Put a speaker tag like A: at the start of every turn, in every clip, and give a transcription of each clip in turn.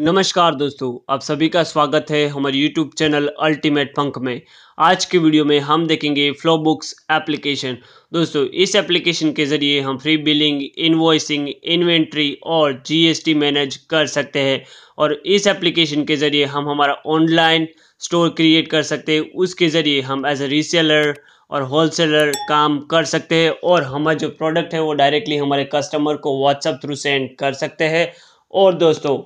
A: नमस्कार दोस्तों आप सभी का स्वागत है हमारे YouTube चैनल अल्टीमेट पंख में आज के वीडियो में हम देखेंगे फ्लो बुक्स एप्लीकेशन दोस्तों इस एप्लीकेशन के ज़रिए हम फ्री बिलिंग इनवॉइसिंग इन्वेंट्री और जीएसटी मैनेज कर सकते हैं और इस एप्लीकेशन के ज़रिए हम हमारा ऑनलाइन स्टोर क्रिएट कर सकते हैं उसके ज़रिए हम एज ए रीसेलर और होलसेलर काम कर सकते हैं और हमारा जो प्रोडक्ट है वो डायरेक्टली हमारे कस्टमर को व्हाट्सअप थ्रू सेंड कर सकते हैं और दोस्तों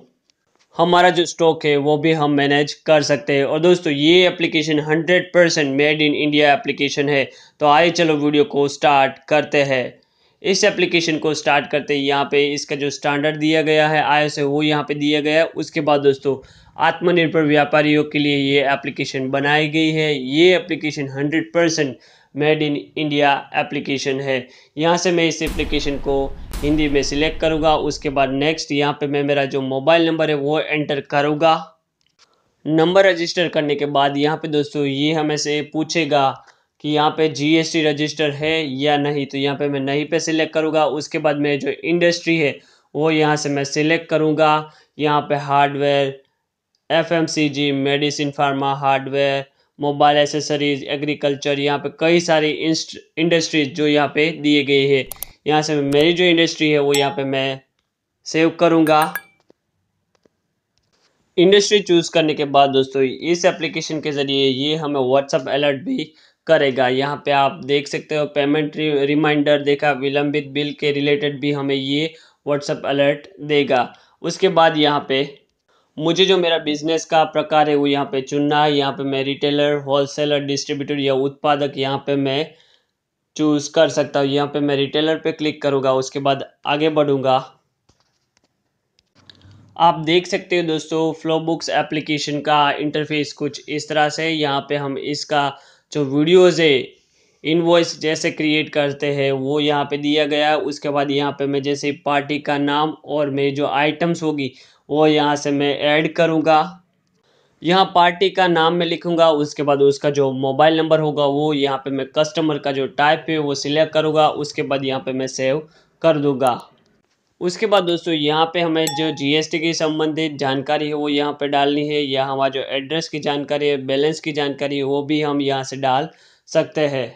A: हमारा जो स्टॉक है वो भी हम मैनेज कर सकते हैं और दोस्तों ये application 100% made in India application है तो आइए चलो वीडियो को स्टार्ट करते हैं इस एप्लीकेशन को स्टार्ट करते ही यहाँ पे इसका जो स्टैंडर्ड दिया गया है आई से वो यहाँ पे दिया गया है उसके बाद दोस्तों आत्मनिर्भर व्यापारियों के लिए ये एप्लीकेशन बनाई गई है ये application hundred percent made in India application है यहाँ से मैं इस एप्लीकेशन को हिंदी में सिलेक्ट करूँगा उसके बाद नेक्स्ट यहाँ पर मैं मेरा जो मोबाइल नंबर है वो एंटर करूँगा नंबर रजिस्टर करने के बाद यहाँ पर दोस्तों ये हमें से पूछेगा कि यहाँ पे जीएसटी रजिस्टर है या नहीं तो यहाँ पे मैं नहीं पे सिलेक्ट करूँगा उसके बाद मेरी जो इंडस्ट्री है वो यहाँ से मैं सिलेक्ट करूँगा यहाँ पे hardware FMCG medicine pharma hardware mobile accessories agriculture यहाँ पे कई सारी इंडस्ट्रीज जो यहाँ पे दिए गए हैं यहाँ से मेरी जो इंडस्ट्री है वो यहाँ पे मैं सेव करूँगा इंडस्ट्री चूज़ करने के बाद दोस्तों इस एप्लीकेशन के ज़रिए ये हमें व्हाट्सअप अलर्ट भी करेगा यहाँ पे आप देख सकते हो पेमेंट रिमाइंडर देखा विलंबित बिल के रिलेटेड भी हमें ये व्हाट्सअप अलर्ट देगा उसके बाद यहाँ पे मुझे जो मेरा बिजनेस का प्रकार है वो यहाँ पे चुनना है यहाँ पे मैं रिटेलर होलसेलर डिस्ट्रीब्यूटर या उत्पादक यहाँ पे मैं चूज़ कर सकता हूँ यहाँ पे मैं रिटेलर पे क्लिक करूँगा उसके बाद आगे बढ़ूँगा आप देख सकते हो दोस्तों फ्लो बुक्स एप्लीकेशन का इंटरफेस कुछ इस तरह से यहाँ पे हम इसका जो वीडियोज़ है इनवॉइस जैसे क्रिएट करते हैं वो यहाँ पे दिया गया उसके बाद यहाँ पे मैं जैसे पार्टी का नाम और मेरी जो आइटम्स होगी वो यहाँ से मैं ऐड करूँगा यहाँ पार्टी का नाम मैं लिखूँगा उसके बाद उसका जो मोबाइल नंबर होगा वो यहाँ पे मैं कस्टमर का जो टाइप है वो सिलेक्ट करूँगा उसके बाद यहाँ पे मैं सेव कर दूँगा उसके बाद दोस्तों यहाँ पे हमें जो जीएसटी की संबंधित जानकारी है वो यहाँ पे डालनी है या हमारा जो एड्रेस की जानकारी है बैलेंस की जानकारी है वो भी हम यहाँ से डाल सकते हैं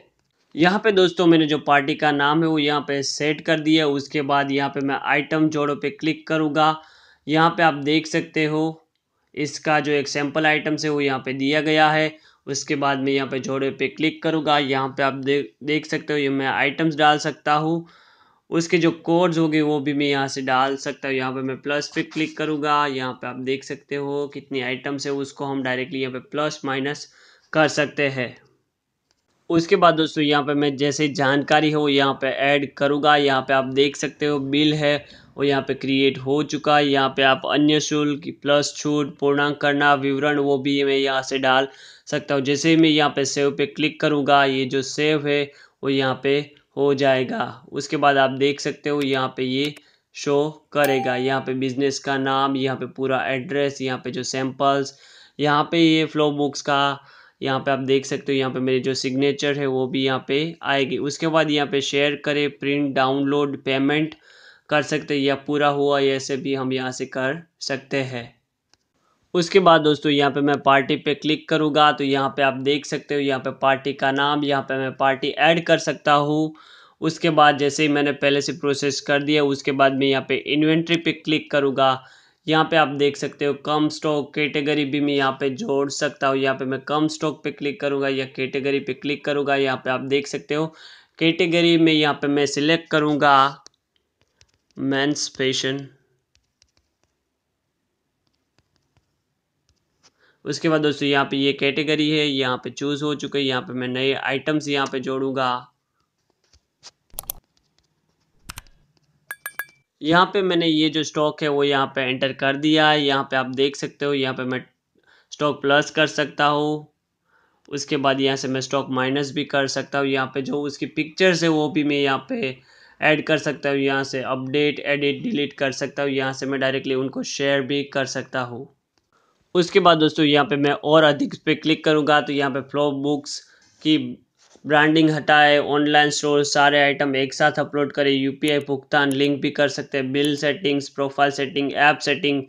A: यहाँ पे दोस्तों मैंने जो पार्टी का नाम है वो यहाँ पे सेट कर दिया उसके बाद यहाँ पे मैं आइटम जोड़ों पे क्लिक करूँगा यहाँ पे आप देख सकते हो इसका जो एक सैम्पल आइटम से वो यहाँ पे दिया गया है उसके बाद मैं यहाँ पे जोड़े पे क्लिक करूँगा यहाँ पे आप देख देख सकते हो ये मैं आइटम्स डाल सकता हूँ उसके जो कोड्स होंगे वो भी मैं यहाँ से डाल सकता हूँ यहाँ पे मैं प्लस पे क्लिक करूँगा यहाँ पे आप देख सकते हो कितनी आइटम्स है उसको हम डायरेक्टली यहाँ पे प्लस माइनस कर सकते हैं उसके बाद दोस्तों यहाँ पे मैं जैसे जानकारी हो यहाँ पे ऐड करूँगा यहाँ पे आप देख सकते हो बिल है वो यहाँ पे क्रिएट हो चुका है यहाँ पे आप अन्य शुल्क प्लस छूट पूर्णांक करना विवरण वो भी मैं यहाँ से डाल सकता हूँ जैसे मैं यहाँ पे सेव पे क्लिक करूँगा ये जो सेव है वो यहाँ पे हो जाएगा उसके बाद आप देख सकते हो यहाँ पे ये शो करेगा यहाँ पे बिजनेस का नाम यहाँ पे पूरा एड्रेस यहाँ पे जो सैम्पल्स यहाँ पे ये फ्लो बुक्स का यहाँ पे आप देख सकते हो यहाँ पे मेरे जो सिग्नेचर है वो भी यहाँ पे आएगी उसके बाद यहाँ पे शेयर करें प्रिंट डाउनलोड पेमेंट कर सकते या पूरा हुआ ऐसे भी हम यहाँ से कर सकते हैं उसके बाद दोस्तों यहाँ पे मैं पार्टी पे क्लिक करूँगा तो यहाँ पे आप देख सकते हो यहाँ पे पार्टी का नाम यहाँ पे मैं पार्टी ऐड कर सकता हूँ उसके बाद जैसे ही मैंने पहले से प्रोसेस कर दिया उसके बाद मैं यहाँ पे इन्वेंट्री पे क्लिक करूँगा यहाँ पे आप देख सकते हो कम स्टॉक कैटेगरी भी मैं यहाँ पे जोड़ सकता हूँ यहाँ पे मैं कम स्टॉक पे क्लिक करूँगा या कैटेगरी पे क्लिक करूँगा यहाँ पे आप देख सकते हो कैटेगरी में यहाँ पे मैं सिलेक्ट करूँगा मैंस फैशन उसके बाद दोस्तों यहाँ पे ये कैटेगरी है यहाँ पे चूज़ हो चुके हैं यहाँ पे मैं नए आइटम्स यहाँ पे जोड़ूंगा यहाँ पे मैंने ये जो स्टॉक है वो यहाँ पे एंटर कर दिया है यहाँ पे आप देख सकते हो यहाँ पे मैं स्टॉक प्लस कर सकता हूँ उसके बाद यहाँ से मैं स्टॉक माइनस भी कर सकता हूँ यहाँ पे जो उसकी पिक्चर्स है वो भी मैं यहाँ पे ऐड कर सकता हूँ यहाँ से अपडेट एडिट डिलीट कर सकता हूँ यहाँ से मैं डायरेक्टली उनको शेयर भी कर सकता हूँ उसके बाद दोस्तों यहाँ पे मैं और अधिक पे क्लिक करूँगा तो यहाँ पे फ्लो बुक्स की ब्रांडिंग हटाए ऑनलाइन स्टोर सारे आइटम एक साथ अपलोड करें यूपीआई भुगतान लिंक भी कर सकते हैं bill settings profile setting app setting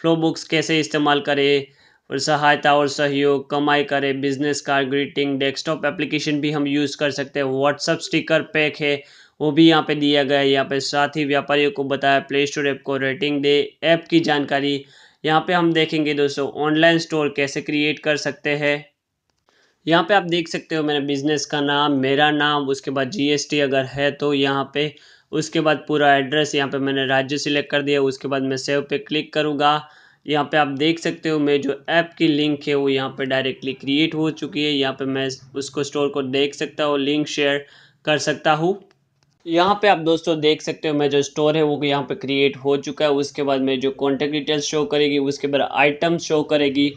A: flow books कैसे इस्तेमाल करें और सहायता और सहयोग कमाई करें business card greeting desktop application भी हम यूज़ कर सकते हैं व्हाट्सअप स्टिकर पैक है वो भी यहाँ पे दिया गया है यहाँ पे साथ ही व्यापारियों को बताया प्ले स्टोर ऐप को रेटिंग दे ऐप की जानकारी यहाँ पे हम देखेंगे दोस्तों ऑनलाइन स्टोर कैसे क्रिएट कर सकते हैं यहाँ पे आप देख सकते हो मेरे बिज़नेस का नाम मेरा नाम उसके बाद जीएसटी अगर है तो यहाँ पे उसके बाद पूरा एड्रेस यहाँ पे मैंने राज्य सिलेक्ट कर दिया उसके बाद मैं सेव पे क्लिक करूँगा यहाँ पे आप देख सकते हो मेरी जो ऐप की लिंक है वो यहाँ पे डायरेक्टली क्रिएट हो चुकी है यहाँ पे मैं उसको स्टोर को देख सकता हूँ लिंक शेयर कर सकता हूँ यहाँ पे आप दोस्तों देख सकते हो मैं जो स्टोर है वो यहाँ पे क्रिएट हो चुका है उसके बाद मेरे जो कॉन्टैक्ट डिटेल्स शो करेगी उसके बाद आइटम शो करेगी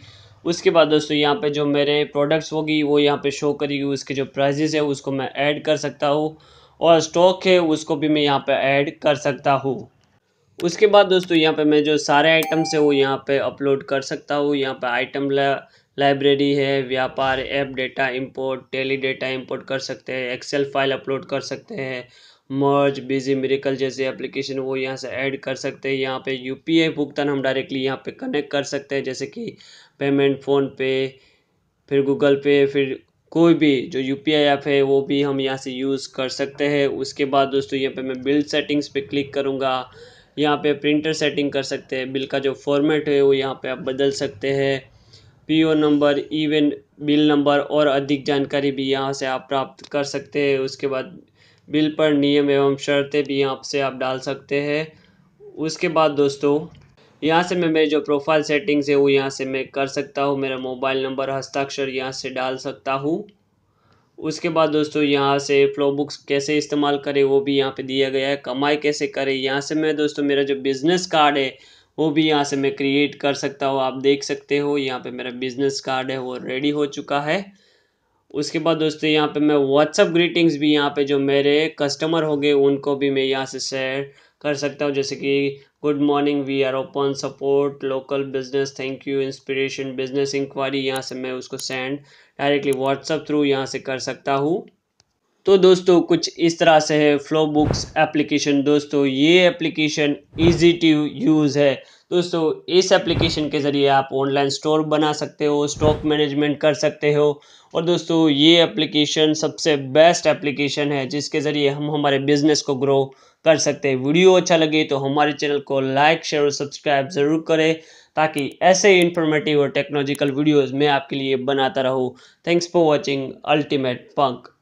A: उसके बाद दोस्तों यहाँ पे जो मेरे प्रोडक्ट्स होगी वो यहाँ पे शो करेगी उसके जो प्राइजेज़ है उसको मैं ऐड कर सकता हूँ और स्टॉक है उसको भी मैं यहाँ पर ऐड कर सकता हूँ उसके बाद दोस्तों यहाँ पर मैं जो सारे आइटम्स है वो यहाँ पर अपलोड कर सकता हूँ यहाँ पर आइटम लाइब्रेरी है Vyapar app data import Tally data import कर सकते हैं एक्सेल फाइल अपलोड कर सकते हैं मर्ज बिजी मेरिकल जैसे एप्लीकेशन वो यहाँ से ऐड कर सकते हैं यहाँ पे यूपीआई भुगतान हम डायरेक्टली यहाँ पे कनेक्ट कर सकते हैं जैसे कि पेमेंट फ़ोन पे फिर गूगल पे फिर कोई भी जो यू पी आई ऐप है वो भी हम यहाँ से यूज़ कर सकते हैं उसके बाद दोस्तों यहाँ पे मैं बिल सेटिंग्स पे क्लिक करूँगा यहाँ पे प्रिंटर सेटिंग कर सकते हैं बिल का जो फॉर्मेट है वो यहाँ पे आप बदल सकते हैं ओ नंबर इवेंट बिल नंबर और अधिक जानकारी भी यहाँ से आप प्राप्त कर सकते हैं उसके बाद बिल पर नियम एवं शर्तें भी यहाँ से आप डाल सकते हैं उसके बाद दोस्तों यहाँ से मैं मेरी जो प्रोफाइल सेटिंग्स है वो यहाँ से मैं कर सकता हूँ मेरा मोबाइल नंबर हस्ताक्षर यहाँ से डाल सकता हूँ उसके बाद दोस्तों यहाँ से फ्लो बुक्स कैसे इस्तेमाल करें वो भी यहाँ पे दिया गया है कमाई कैसे करें यहाँ से मैं दोस्तों मेरा जो बिज़नेस कार्ड है वो भी यहाँ से मैं क्रिएट कर सकता हूँ आप देख सकते हो यहाँ पर मेरा बिज़नेस कार्ड है वो रेडी हो चुका है उसके बाद दोस्तों यहाँ पे मैं व्हाट्सअप ग्रीटिंग्स भी यहाँ पे जो मेरे कस्टमर होंगे उनको भी मैं यहाँ से शेयर कर सकता हूँ जैसे कि good morning we are open support local business thank you inspiration business inquiry यहाँ से मैं उसको सेंड डायरेक्टली व्हाट्सअप थ्रू यहाँ से कर सकता हूँ तो दोस्तों कुछ इस तरह से है फ्लो बुक्स एप्लीकेशन दोस्तों ये एप्लीकेशन ईजी टू यूज़ है दोस्तों इस एप्लीकेशन के ज़रिए आप ऑनलाइन स्टोर बना सकते हो स्टॉक मैनेजमेंट कर सकते हो और दोस्तों ये एप्लीकेशन सबसे बेस्ट एप्लीकेशन है जिसके ज़रिए हम हमारे बिज़नेस को ग्रो कर सकते हैं वीडियो अच्छा लगे तो हमारे चैनल को लाइक शेयर और सब्सक्राइब ज़रूर करें ताकि ऐसे इन्फॉर्मेटिव और टेक्नोलॉजिकल वीडियोज़ मैं आपके लिए बनाता रहूँ thanks for watching ultimate punk